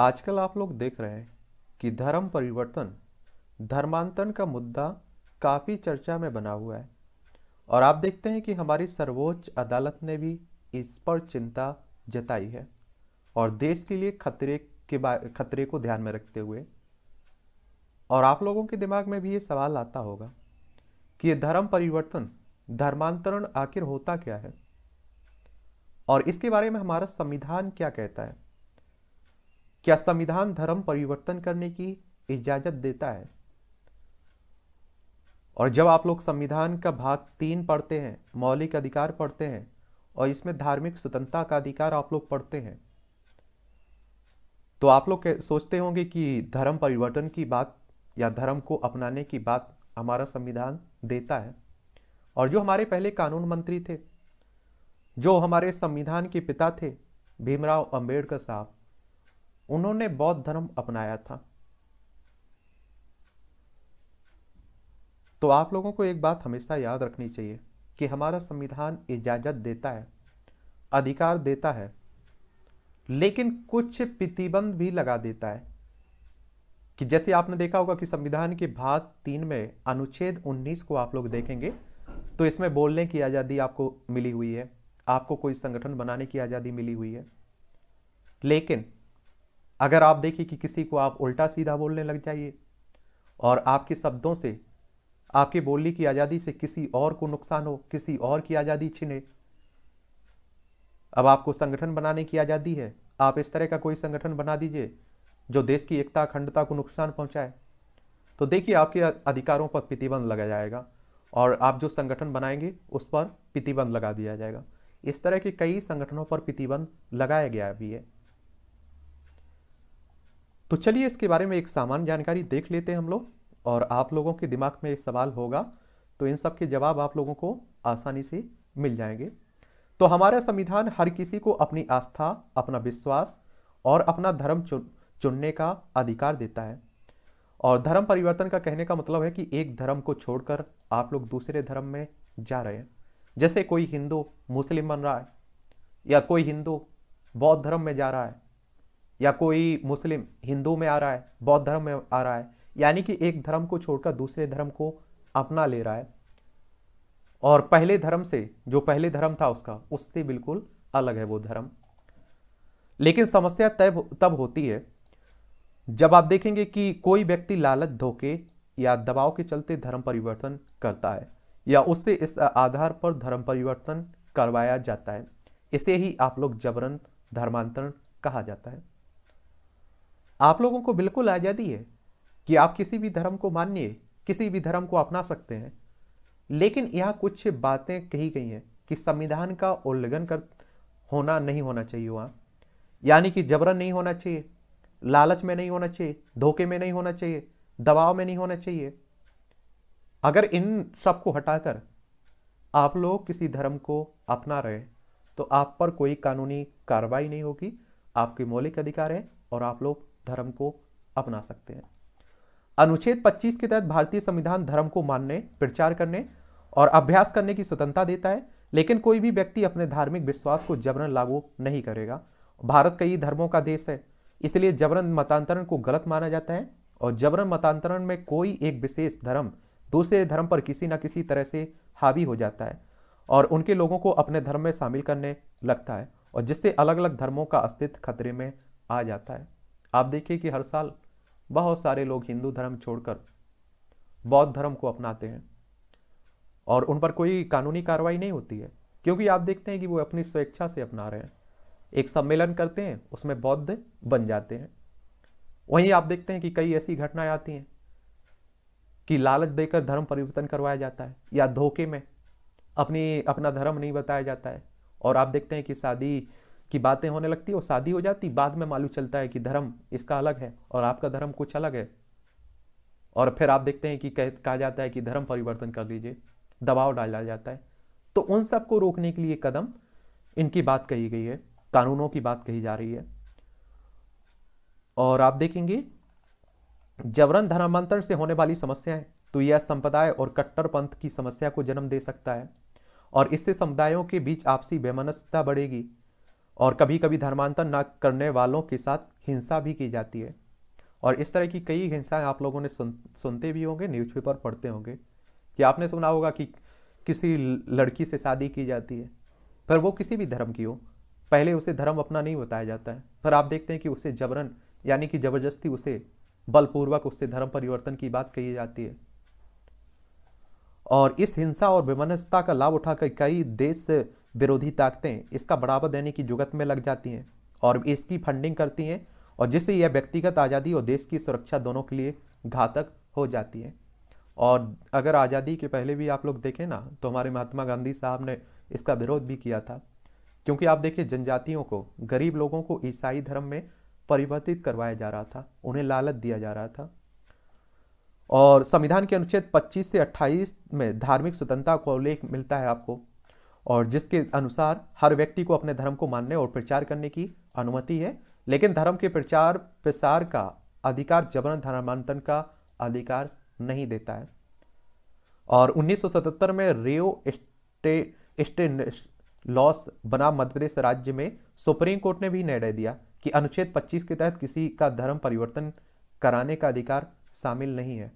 आजकल आप लोग देख रहे हैं कि धर्म परिवर्तन धर्मांतरण का मुद्दा काफ़ी चर्चा में बना हुआ है और आप देखते हैं कि हमारी सर्वोच्च अदालत ने भी इस पर चिंता जताई है और देश के लिए खतरे के खतरे को ध्यान में रखते हुए और आप लोगों के दिमाग में भी ये सवाल आता होगा कि ये धर्म परिवर्तन धर्मांतरण आखिर होता क्या है और इसके बारे में हमारा संविधान क्या कहता है क्या संविधान धर्म परिवर्तन करने की इजाजत देता है और जब आप लोग संविधान का भाग तीन पढ़ते हैं मौलिक अधिकार पढ़ते हैं और इसमें धार्मिक स्वतंत्रता का अधिकार आप लोग पढ़ते हैं तो आप लोग सोचते होंगे कि धर्म परिवर्तन की बात या धर्म को अपनाने की बात हमारा संविधान देता है और जो हमारे पहले कानून मंत्री थे जो हमारे संविधान के पिता थे भीमराव अंबेडकर साहब उन्होंने बौद्ध धर्म अपनाया था तो आप लोगों को एक बात हमेशा याद रखनी चाहिए कि हमारा संविधान इजाजत देता है अधिकार देता है लेकिन कुछ प्रतिबंध भी लगा देता है कि जैसे आपने देखा होगा कि संविधान के भाग तीन में अनुच्छेद 19 को आप लोग देखेंगे तो इसमें बोलने की आज़ादी आपको मिली हुई है आपको कोई संगठन बनाने की आज़ादी मिली हुई है लेकिन अगर आप देखिए कि किसी को आप उल्टा सीधा बोलने लग जाइए और आपके शब्दों से आपके बोलने की आज़ादी से किसी और को नुकसान हो किसी और की आज़ादी छिने अब आपको संगठन बनाने की आज़ादी है आप इस तरह का कोई संगठन बना दीजिए जो देश की एकता अखंडता को नुकसान पहुंचाए तो देखिए आपके अधिकारों पर प्रतिबंध लगा जाएगा और आप जो संगठन बनाएंगे उस पर प्रतिबंध लगा दिया जाएगा इस तरह के कई संगठनों पर प्रतिबंध लगाया गया भी है तो चलिए इसके बारे में एक सामान्य जानकारी देख लेते हैं हम लोग और आप लोगों के दिमाग में एक सवाल होगा तो इन सब के जवाब आप लोगों को आसानी से मिल जाएंगे तो हमारा संविधान हर किसी को अपनी आस्था अपना विश्वास और अपना धर्म चुन चुनने का अधिकार देता है और धर्म परिवर्तन का कहने का मतलब है कि एक धर्म को छोड़कर आप लोग दूसरे धर्म में जा रहे हैं जैसे कोई हिंदू मुस्लिम बन रहा है या कोई हिंदू बौद्ध धर्म में जा रहा है या कोई मुस्लिम हिंदू में आ रहा है बौद्ध धर्म में आ रहा है यानी कि एक धर्म को छोड़कर दूसरे धर्म को अपना ले रहा है और पहले धर्म से जो पहले धर्म था उसका उससे बिल्कुल अलग है वो धर्म लेकिन समस्या तब तब होती है जब आप देखेंगे कि कोई व्यक्ति लालच धोखे या दबाव के चलते धर्म परिवर्तन करता है या उससे इस आधार पर धर्म परिवर्तन करवाया जाता है इसे ही आप लोग जबरन धर्मांतरण कहा जाता है आप लोगों को बिल्कुल आज़ादी है कि आप किसी भी धर्म को मानिए किसी भी धर्म को अपना सकते हैं लेकिन यहाँ कुछ बातें कही गई हैं कि संविधान का उल्लंघन कर होना नहीं होना चाहिए वहाँ यानी कि जबरन नहीं होना चाहिए लालच में नहीं होना चाहिए धोखे में नहीं होना चाहिए दबाव में नहीं होना चाहिए अगर इन सबको हटाकर आप लोग किसी धर्म को अपना रहे तो आप पर कोई कानूनी कार्रवाई नहीं होगी आपके मौलिक अधिकार है और आप लोग धर्म को अपना सकते हैं अनुच्छेद 25 के तहत भारतीय संविधान धर्म को मानने प्रचार करने और अभ्यास करने की स्वतंत्रता देता है लेकिन कोई भी व्यक्ति अपने धार्मिक विश्वास को जबरन लागू नहीं करेगा भारत कई धर्मों का देश है इसलिए जबरन मतांतरण को गलत माना जाता है और जबरन मतांतरण में कोई एक विशेष धर्म दूसरे धर्म पर किसी न किसी तरह से हावी हो जाता है और उनके लोगों को अपने धर्म में शामिल करने लगता है और जिससे अलग अलग धर्मों का अस्तित्व खतरे में आ जाता है आप देखिए कि हर साल बहुत सारे लोग हिंदू धर्म छोड़कर बौद्ध धर्म को अपनाते हैं और उन पर कोई कानूनी कार्रवाई नहीं होती है क्योंकि आप देखते हैं कि वो अपनी स्वेच्छा से अपना रहे हैं एक सम्मेलन करते हैं उसमें बौद्ध बन जाते हैं वहीं आप देखते हैं कि कई ऐसी घटनाएं आती हैं कि लालच देकर धर्म परिवर्तन करवाया जाता है या धोखे में अपनी अपना धर्म नहीं बताया जाता है और आप देखते हैं कि शादी की बातें होने लगती है और शादी हो जाती बाद में मालूम चलता है कि धर्म इसका अलग है और आपका धर्म कुछ अलग है और फिर आप देखते हैं कि कह कहा जाता है कि धर्म परिवर्तन कर लीजिए दबाव डाला जाता है तो उन सबको रोकने के लिए कदम इनकी बात कही गई है कानूनों की बात कही जा रही है और आप देखेंगे जबरन धर्मांतरण से होने वाली समस्याएं तो यह संप्रदाय और कट्टरपंथ की समस्या को जन्म दे सकता है और इससे समुदायों के बीच आपसी बेमनस्ता बढ़ेगी और कभी कभी धर्मांतर ना करने वालों के साथ हिंसा भी की जाती है और इस तरह की कई हिंसाएं आप लोगों ने सुन सुनते भी होंगे न्यूज़पेपर पढ़ते होंगे कि आपने सुना होगा कि किसी लड़की से शादी की जाती है पर वो किसी भी धर्म की हो पहले उसे धर्म अपना नहीं बताया जाता है पर आप देखते हैं कि उसे जबरन यानी कि ज़बरदस्ती उसे बलपूर्वक उससे धर्म परिवर्तन की बात कही जाती है और इस हिंसा और विमनस्ता का लाभ उठाकर कई देश विरोधी ताकतें इसका बढ़ावा देने की जुगत में लग जाती हैं और इसकी फंडिंग करती हैं और जिससे यह व्यक्तिगत आज़ादी और देश की सुरक्षा दोनों के लिए घातक हो जाती है और अगर आज़ादी के पहले भी आप लोग देखें ना तो हमारे महात्मा गांधी साहब ने इसका विरोध भी किया था क्योंकि आप देखिए जनजातियों को गरीब लोगों को ईसाई धर्म में परिवर्तित करवाया जा रहा था उन्हें लालच दिया जा रहा था और संविधान के अनुच्छेद 25 से 28 में धार्मिक स्वतंत्रता का उल्लेख मिलता है आपको और जिसके अनुसार हर व्यक्ति को अपने धर्म को मानने और प्रचार करने की अनुमति है लेकिन धर्म के प्रचार प्रसार का अधिकार जबरन धर्मांतरण का अधिकार नहीं देता है और 1977 में रियो स्टे स्टे लॉस बना मध्यप्रदेश राज्य में सुप्रीम कोर्ट ने भी निर्णय दिया कि अनुच्छेद 25 के तहत किसी का धर्म परिवर्तन कराने का अधिकार शामिल नहीं है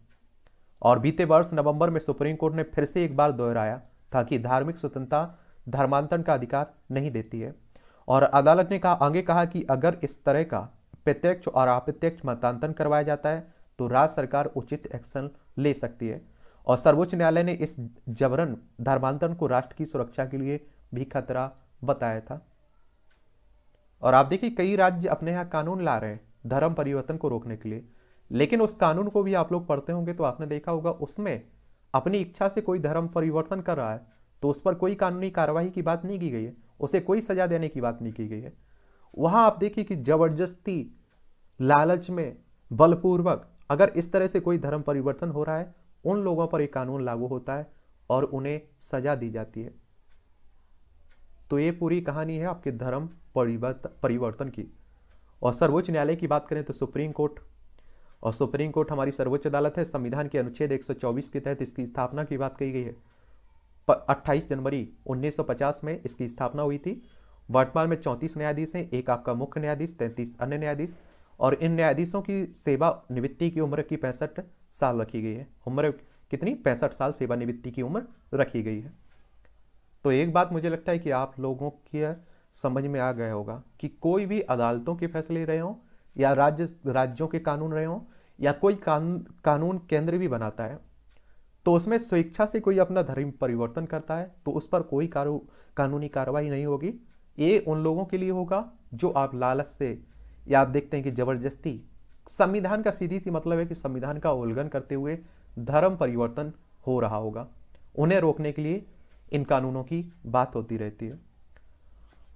और बीते वर्ष नवंबर में सुप्रीम कोर्ट ने फिर से एक बार दोहराया ताकि धार्मिक स्वतंत्रता धर्मांतरण का अधिकार नहीं देती है और अदालत ने कहा आगे कहा कि अगर इस तरह का प्रत्यक्ष और अप्रत्यक्ष मतांतरण करवाया जाता है तो राज्य सरकार उचित एक्शन ले सकती है और सर्वोच्च न्यायालय ने इस जबरन धर्मांतरण को राष्ट्र की सुरक्षा के लिए भी खतरा बताया था और आप देखिए कई राज्य अपने यहाँ कानून ला रहे हैं धर्म परिवर्तन को रोकने के लिए लेकिन उस कानून को भी आप लोग पढ़ते होंगे तो आपने देखा होगा उसमें अपनी इच्छा से कोई धर्म परिवर्तन कर रहा है तो उस पर कोई कानूनी कार्रवाई की बात नहीं की गई है उसे कोई सजा देने की बात नहीं की गई है वहाँ आप देखिए कि जबरदस्ती लालच में बलपूर्वक अगर इस तरह से कोई धर्म परिवर्तन हो रहा है उन लोगों पर एक कानून लागू होता है और उन्हें सजा दी जाती है तो ये पूरी कहानी है आपके धर्म परिवर्तन की और सर्वोच्च न्यायालय की बात करें तो सुप्रीम कोर्ट और सुप्रीम कोर्ट हमारी सर्वोच्च अदालत है संविधान के अनुच्छेद 124 के तहत इसकी स्थापना की बात कही गई है 28 जनवरी 1950 में इसकी स्थापना हुई थी वर्तमान में 34 न्यायाधीश हैं एक आपका मुख्य न्यायाधीश तैंतीस अन्य न्यायाधीश और इन न्यायाधीशों की सेवा निवृत्ति की उम्र की पैंसठ साल रखी गई है उम्र कितनी पैंसठ साल सेवा निवृत्ति की उम्र रखी गई है तो एक बात मुझे लगता है कि आप लोगों की समझ में आ गया होगा कि कोई भी अदालतों के फैसले रहे हों या राज्य राज्यों के कानून रहे हों या कोई कानून कानून केंद्र भी बनाता है तो उसमें स्वेच्छा से कोई अपना धर्म परिवर्तन करता है तो उस पर कोई कारू कानूनी कार्रवाई नहीं होगी ये उन लोगों के लिए होगा जो आप लालच से या आप देखते हैं कि जबरदस्ती संविधान का सीधी सी मतलब है कि संविधान का उल्लंघन करते हुए धर्म परिवर्तन हो रहा होगा उन्हें रोकने के लिए इन कानूनों की बात होती रहती है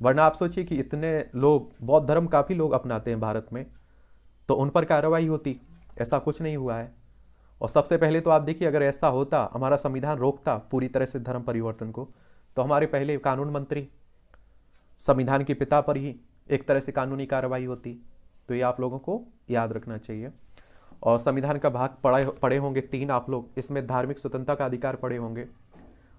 वरना आप सोचिए कि इतने लोग बौद्ध धर्म काफ़ी लोग अपनाते हैं भारत में तो उन पर कार्रवाई होती ऐसा कुछ नहीं हुआ है और सबसे पहले तो आप देखिए अगर ऐसा होता हमारा संविधान रोकता पूरी तरह से धर्म परिवर्तन को तो हमारे पहले कानून मंत्री संविधान के पिता पर ही एक तरह से कानूनी कार्रवाई होती तो ये आप लोगों को याद रखना चाहिए और संविधान का भाग पढ़े पढ़े होंगे तीन आप लोग इसमें धार्मिक स्वतंत्रता का अधिकार पढ़े होंगे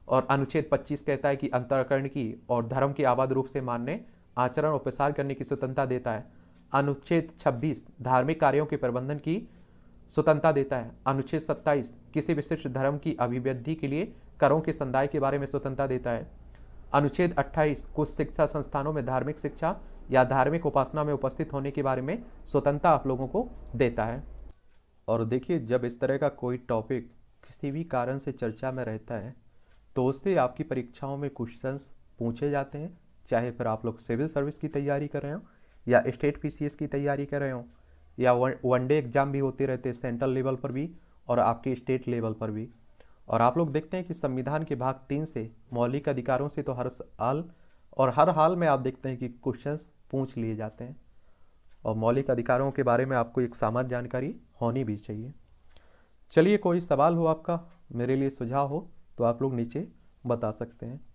और अनुच्छेद 25 कहता है कि अंतरकरण की और धर्म के आबाद रूप से मानने आचरण और प्रसार करने की स्वतंत्रता देता है अनुच्छेद 26 धार्मिक कार्यों के प्रबंधन की स्वतंत्रता देता है अनुच्छेद 27 किसी विशिष्ट धर्म की अभिवृद्धि के लिए करों के संदाय के बारे में स्वतंत्रता देता है अनुच्छेद 28 कुछ शिक्षा संस्थानों में धार्मिक शिक्षा या धार्मिक उपासना में उपस्थित होने के बारे में स्वतंत्रता आप लोगों को देता है और देखिए जब इस तरह का कोई टॉपिक किसी भी कारण से चर्चा में रहता है तो उससे आपकी परीक्षाओं में क्वेश्चंस पूछे जाते हैं चाहे फिर आप लोग सिविल सर्विस की तैयारी कर रहे हो या स्टेट पीसीएस की तैयारी कर रहे हो या वन डे एग्ज़ाम भी होते रहते हैं सेंट्रल लेवल पर भी और आपके स्टेट लेवल पर भी और आप लोग देखते हैं कि संविधान के भाग तीन से मौलिक अधिकारों से तो हर हाल और हर हाल में आप देखते हैं कि क्वेश्चंस पूछ लिए जाते हैं और मौलिक अधिकारों के बारे में आपको एक सामान्य जानकारी होनी भी चाहिए चलिए कोई सवाल हो आपका मेरे लिए सुझाव हो तो आप लोग नीचे बता सकते हैं